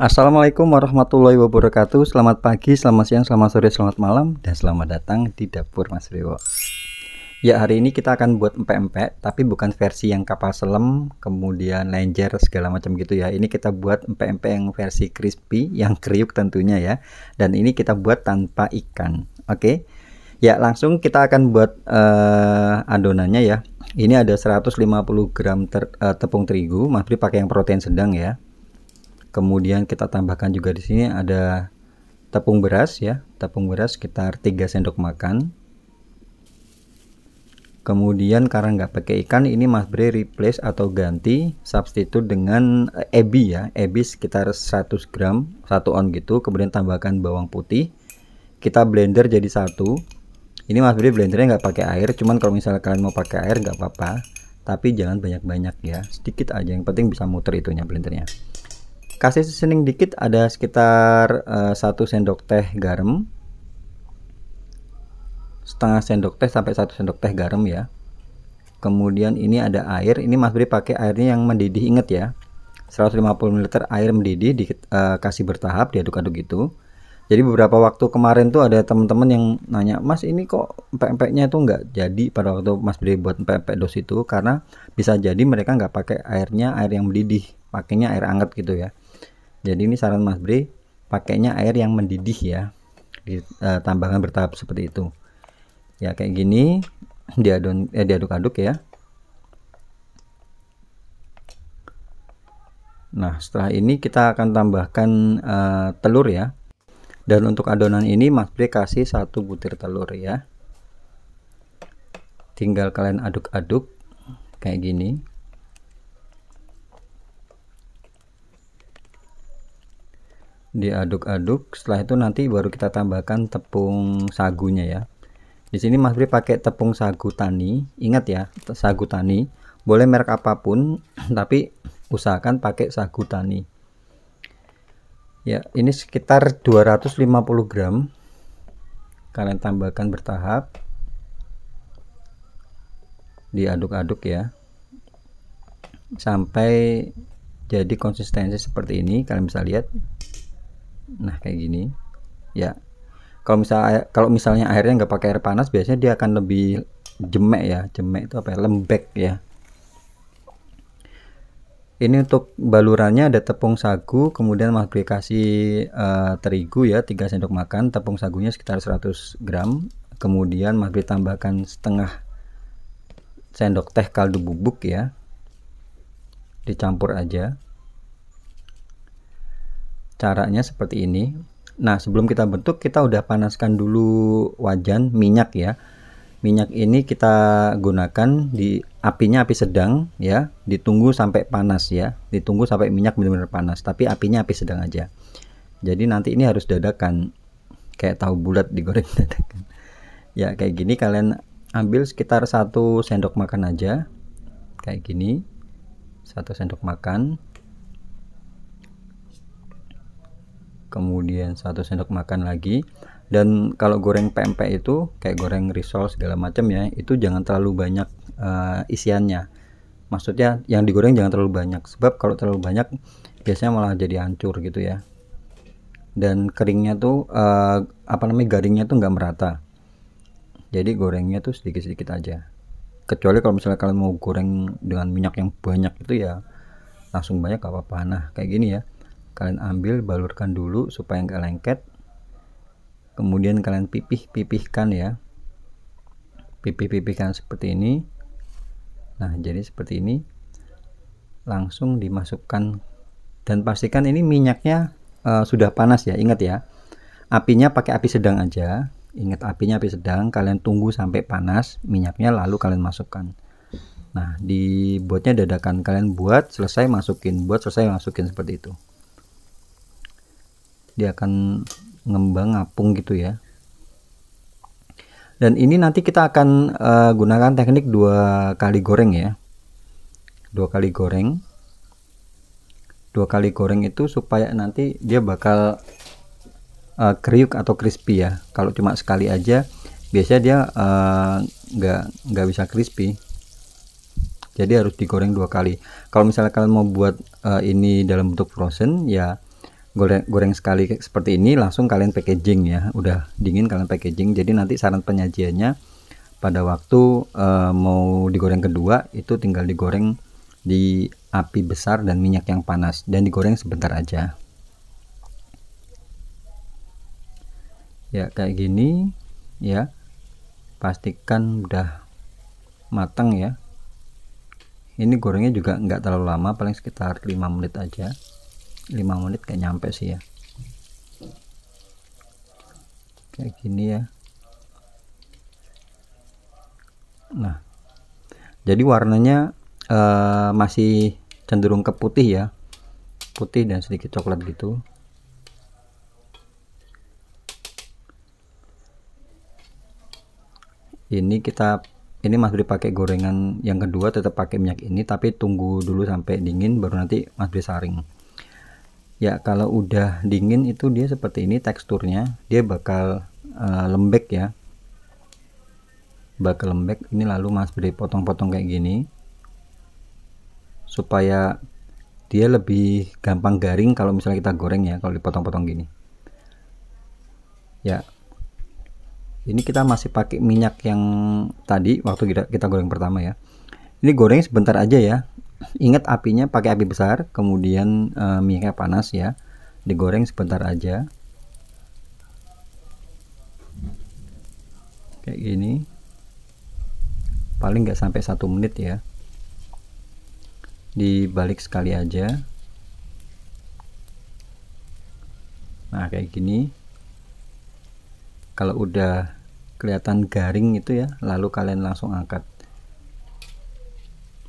Assalamualaikum warahmatullahi wabarakatuh Selamat pagi, selamat siang, selamat sore, selamat malam Dan selamat datang di Dapur Mas Rewo Ya hari ini kita akan buat empek-empek Tapi bukan versi yang kapal selam Kemudian lenjer segala macam gitu ya Ini kita buat empek-empek yang versi crispy Yang kriuk tentunya ya Dan ini kita buat tanpa ikan Oke Ya langsung kita akan buat uh, adonannya ya Ini ada 150 gram ter, uh, tepung terigu Mas Bri pakai yang protein sedang ya Kemudian kita tambahkan juga di sini ada tepung beras ya, tepung beras sekitar 3 sendok makan. Kemudian karena nggak pakai ikan, ini Mas Bre replace atau ganti substitute dengan eh, ebi ya, ebi sekitar 100 gram, 1 on gitu. Kemudian tambahkan bawang putih. Kita blender jadi satu. Ini Mas Bre blendernya nggak pakai air, cuman kalau misalnya kalian mau pakai air nggak apa-apa. Tapi jangan banyak-banyak ya, sedikit aja. Yang penting bisa muter itunya blendernya kasih seasoning dikit ada sekitar eh, satu 1 sendok teh garam setengah sendok teh sampai 1 sendok teh garam ya kemudian ini ada air ini Mas Bri pakai airnya yang mendidih inget ya 150 ml air mendidih di, uh, eh, kasih bertahap diaduk-aduk gitu jadi beberapa waktu kemarin tuh ada teman-teman yang nanya Mas ini kok pempeknya empeknya itu nggak jadi pada waktu Mas Bri buat pempek dos itu karena bisa jadi mereka nggak pakai airnya air yang mendidih pakainya air anget gitu ya jadi ini saran Mas Bri pakainya air yang mendidih ya di eh, bertahap seperti itu ya kayak gini diadon eh, diaduk-aduk ya Nah setelah ini kita akan tambahkan uh, telur ya dan untuk adonan ini Mas Bri kasih satu butir telur ya tinggal kalian aduk-aduk kayak gini diaduk-aduk setelah itu nanti baru kita tambahkan tepung sagunya ya di sini Mas Bri pakai tepung sagu tani ingat ya sagu tani boleh merek apapun tapi usahakan pakai sagu tani ya ini sekitar 250 gram kalian tambahkan bertahap diaduk-aduk ya sampai jadi konsistensi seperti ini kalian bisa lihat Nah kayak gini ya. Kalau misal kalau misalnya airnya nggak pakai air panas biasanya dia akan lebih jemek ya. Jemek itu apa ya? Lembek ya. Ini untuk balurannya ada tepung sagu, kemudian masih dikasih eh, terigu ya 3 sendok makan, tepung sagunya sekitar 100 gram, kemudian masih tambahkan setengah sendok teh kaldu bubuk ya. Dicampur aja caranya seperti ini nah sebelum kita bentuk kita udah panaskan dulu wajan minyak ya minyak ini kita gunakan di apinya api sedang ya ditunggu sampai panas ya ditunggu sampai minyak benar-benar panas tapi apinya api sedang aja jadi nanti ini harus dadakan kayak tahu bulat digoreng dadakan ya kayak gini kalian ambil sekitar satu sendok makan aja kayak gini satu sendok makan kemudian satu sendok makan lagi dan kalau goreng pempek itu kayak goreng risol segala macam ya itu jangan terlalu banyak uh, isiannya maksudnya yang digoreng jangan terlalu banyak sebab kalau terlalu banyak biasanya malah jadi hancur gitu ya dan keringnya tuh uh, apa namanya garingnya tuh nggak merata jadi gorengnya tuh sedikit-sedikit aja kecuali kalau misalnya kalian mau goreng dengan minyak yang banyak itu ya langsung banyak apa-apa nah kayak gini ya kalian ambil balurkan dulu supaya nggak lengket kemudian kalian pipih-pipihkan ya pipih-pipihkan seperti ini nah jadi seperti ini langsung dimasukkan dan pastikan ini minyaknya e, sudah panas ya ingat ya apinya pakai api sedang aja ingat apinya api sedang kalian tunggu sampai panas minyaknya lalu kalian masukkan nah dibuatnya dadakan kalian buat selesai masukin buat selesai masukin seperti itu dia akan ngembang ngapung gitu ya dan ini nanti kita akan uh, gunakan teknik dua kali goreng ya dua kali goreng dua kali goreng itu supaya nanti dia bakal uh, kriuk atau crispy ya kalau cuma sekali aja biasanya dia eh, nggak uh, nggak bisa crispy jadi harus digoreng dua kali kalau misalnya kalian mau buat uh, ini dalam bentuk frozen ya goreng, goreng sekali seperti ini langsung kalian packaging ya udah dingin kalian packaging jadi nanti saran penyajiannya pada waktu uh, mau digoreng kedua itu tinggal digoreng di api besar dan minyak yang panas dan digoreng sebentar aja ya kayak gini ya pastikan udah matang ya ini gorengnya juga nggak terlalu lama paling sekitar 5 menit aja 5 menit kayak nyampe sih ya kayak gini ya nah jadi warnanya uh, masih cenderung ke putih ya putih dan sedikit coklat gitu ini kita ini Mas Bri pakai gorengan yang kedua tetap pakai minyak ini tapi tunggu dulu sampai dingin baru nanti Mas Bri saring ya kalau udah dingin itu dia seperti ini teksturnya dia bakal uh, lembek ya bakal lembek ini lalu mas beri potong-potong kayak gini supaya dia lebih gampang garing kalau misalnya kita goreng ya kalau dipotong-potong gini ya ini kita masih pakai minyak yang tadi waktu kita, kita goreng pertama ya ini goreng sebentar aja ya Ingat apinya pakai api besar, kemudian uh, minyaknya panas ya. Digoreng sebentar aja. Kayak gini. Paling nggak sampai satu menit ya. Dibalik sekali aja. Nah, kayak gini. Kalau udah kelihatan garing itu ya, lalu kalian langsung angkat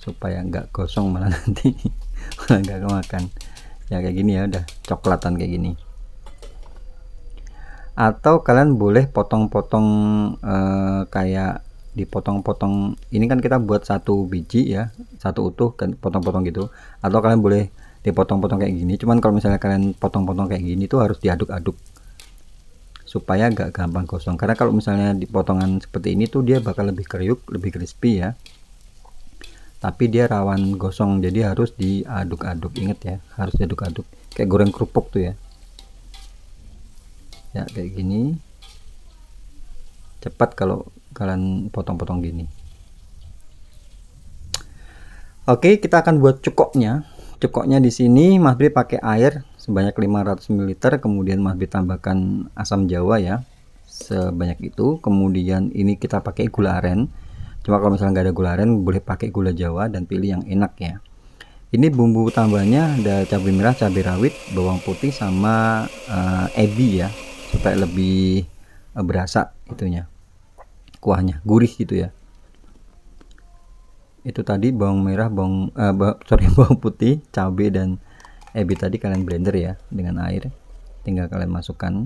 supaya nggak gosong malah nanti malah nggak kemakan ya kayak gini ya udah coklatan kayak gini atau kalian boleh potong-potong eh, kayak dipotong-potong ini kan kita buat satu biji ya satu utuh kan potong-potong gitu atau kalian boleh dipotong-potong kayak gini cuman kalau misalnya kalian potong-potong kayak gini tuh harus diaduk-aduk supaya nggak gampang gosong karena kalau misalnya dipotongan seperti ini tuh dia bakal lebih kriuk lebih crispy ya tapi dia rawan gosong jadi harus diaduk-aduk inget ya harus diaduk-aduk kayak goreng kerupuk tuh ya ya kayak gini cepat kalau kalian potong-potong gini oke kita akan buat cukoknya cukoknya di sini Mas pakai air sebanyak 500 ml kemudian Mas B tambahkan asam jawa ya sebanyak itu kemudian ini kita pakai gula aren cuma kalau misalnya nggak ada gula aren boleh pakai gula jawa dan pilih yang enak ya ini bumbu tambahnya ada cabai merah cabai rawit bawang putih sama uh, ebi ya supaya lebih uh, berasa itunya kuahnya gurih gitu ya itu tadi bawang merah bawang uh, eh, bah, sorry bawang putih cabai dan ebi tadi kalian blender ya dengan air tinggal kalian masukkan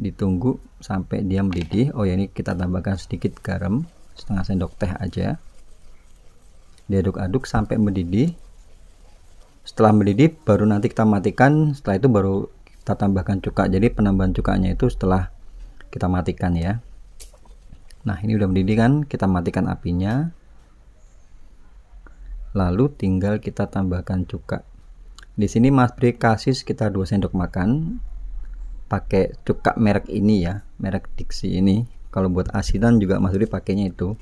ditunggu sampai dia mendidih oh ya ini kita tambahkan sedikit garam setengah sendok teh aja diaduk-aduk sampai mendidih setelah mendidih baru nanti kita matikan setelah itu baru kita tambahkan cuka jadi penambahan cukanya itu setelah kita matikan ya nah ini udah mendidih kan kita matikan apinya lalu tinggal kita tambahkan cuka di sini Mas Bri kasih sekitar 2 sendok makan pakai cuka merek ini ya merek Dixie ini kalau buat asinan juga Mas Dudi pakainya itu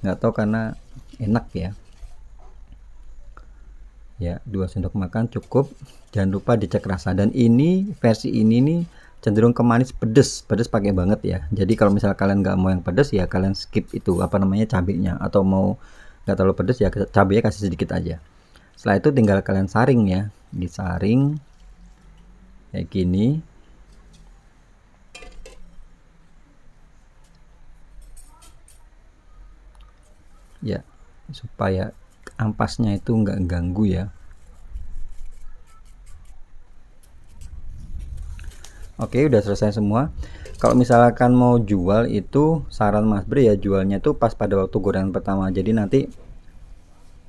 nggak tahu karena enak ya ya dua sendok makan cukup jangan lupa dicek rasa dan ini versi ini nih cenderung ke manis pedes pedes pakai banget ya jadi kalau misalnya kalian nggak mau yang pedes ya kalian skip itu apa namanya cabenya atau mau nggak terlalu pedes ya cabenya kasih sedikit aja setelah itu tinggal kalian saring ya disaring kayak gini ya supaya ampasnya itu enggak ganggu ya oke udah selesai semua kalau misalkan mau jual itu saran mas Bri ya jualnya itu pas pada waktu goreng pertama jadi nanti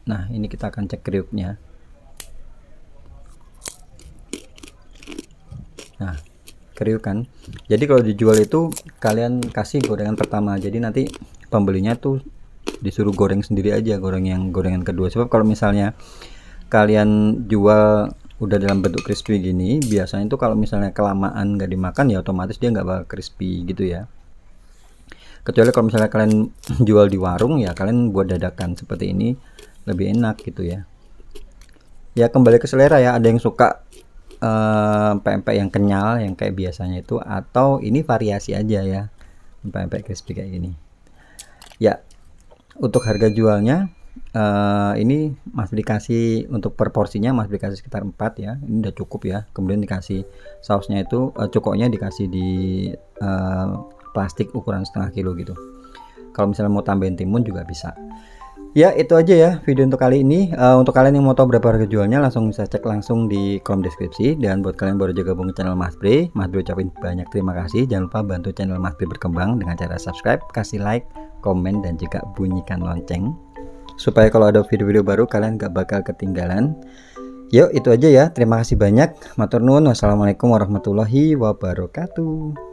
nah ini kita akan cek kriuknya nah kriuk kan jadi kalau dijual itu kalian kasih gorengan pertama jadi nanti pembelinya tuh disuruh goreng sendiri aja goreng yang gorengan kedua sebab kalau misalnya kalian jual udah dalam bentuk crispy gini biasanya itu kalau misalnya kelamaan nggak dimakan ya otomatis dia nggak bakal crispy gitu ya kecuali kalau misalnya kalian jual di warung ya kalian buat dadakan seperti ini lebih enak gitu ya ya kembali ke selera ya ada yang suka eh, yang kenyal yang kayak biasanya itu atau ini variasi aja ya pempek crispy kayak gini ya untuk harga jualnya uh, ini Mas dikasih untuk proporsinya porsinya Mas dikasih sekitar 4 ya. Ini udah cukup ya. Kemudian dikasih sausnya itu uh, cukoknya dikasih di uh, plastik ukuran setengah kilo gitu. Kalau misalnya mau tambahin timun juga bisa. Ya itu aja ya video untuk kali ini uh, Untuk kalian yang mau tahu berapa harga jualnya Langsung bisa cek langsung di kolom deskripsi Dan buat kalian baru juga gabung channel Mas Bre Mas Bre ucapin banyak terima kasih Jangan lupa bantu channel Mas Bre berkembang Dengan cara subscribe, kasih like, komen, dan juga bunyikan lonceng supaya kalau ada video-video baru kalian gak bakal ketinggalan. Yuk itu aja ya. Terima kasih banyak. Matur nuwun. Wassalamualaikum warahmatullahi wabarakatuh.